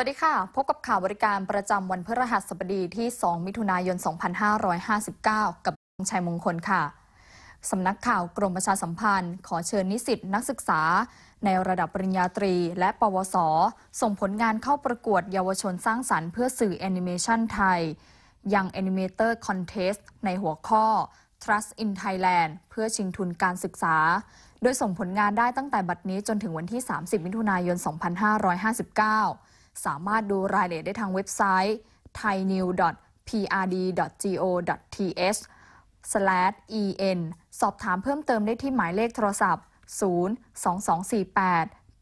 วัสดีค่ะ พบกับข่าวบริการประจำวันพฤหัสบดีที่ 2 มิถุนายน 2559 กับชัยมงคลค่ะ สำนักข่าวกรมประชาสัมพันธ์ขอเชิญนิสิตนักศึกษา ในระดับปริญญาตรี และปวสส่งผลงานเข้าประกวดเยาวชนสร้างสรรค์เพื่อสื่อแอนิเมชันไทยยังแอเมเตอร์คอนเทสต์ในหัวข้อ Trust in Thailand เพื่อชิงทุนการศึกษา โดยส่งผลงานได้ตั้งแต่บัดนี้จนถึงวันที่ 30 มิถุนายน 2559สามารถดูรายละเอียดได้ทางเว็บไซต์ thainew.prd.go.th en สอบถามเพิ่มเติมได้ที่หมายเลขโทรศัพท์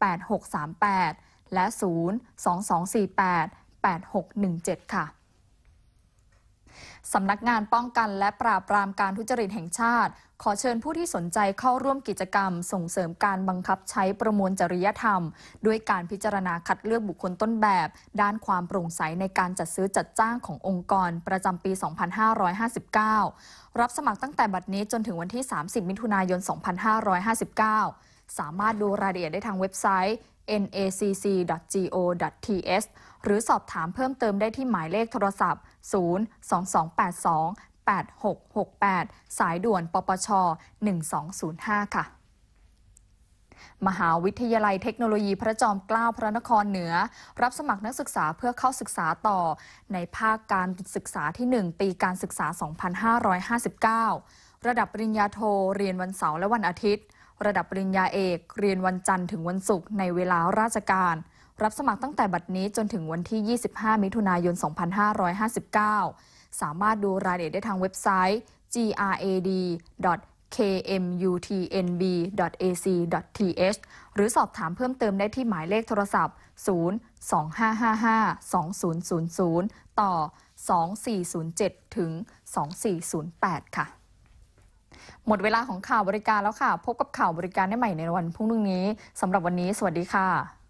02248 8638 และ 02248 8617 ค่ะสำนักงานป้องกันและปราบปรามการทุจริตแห่งชาติ ขอเชิญผู้ที่สนใจเข้าร่วมกิจกรรม ส่งเสริมการบังคับใช้ประมวลจริยธรรม ด้วยการพิจารณาคัดเลือกบุคคลต้นแบบ ด้านความโปร่งใสในการจัดซื้อจัดจ้างขององค์กรประจำปี 2559 รับสมัครตั้งแต่บัดนี้จนถึงวันที่ 30 มิถุนายน 2559 สามารถดูรายละเอียดได้ทางเว็บไซต์ nacc.go.th หรือสอบถามเพิ่มเติมได้ที่หมายเลขโทรศัพท์ 02282 8668 สายด่วน ปปช 1205 ค่ะ มหาวิทยาลัยเทคโนโลยีพระจอมเกล้าพระนครเหนือ รับสมัครนักศึกษาเพื่อเข้าศึกษาต่อ ในภาคการศึกษาที่ 1 ปีการศึกษา 2559 ระดับปริญญาโท เรียนวันเสาร์และวันอาทิตย์ระดับปริญญาเอกเรียนวันจันทร์ถึงวันศุกร์ในเวลาราชการ รับสมัครตั้งแต่บัดนี้จนถึงวันที่ 25 มิถุนายน 2559 สามารถดูรายละเอียดได้ทางเว็บไซต์ grad.kmutnb.ac.th หรือสอบถามเพิ่มเติมได้ที่หมายเลขโทรศัพท์ 02555 2000ต่อ2407ถึง 2408 ค่ะหมดเวลาของข่าวบริการแล้วค่ะ พบกับข่าวบริการได้ใหม่ในวันพรุ่งนี้สำหรับวันนี้สวัสดีค่ะ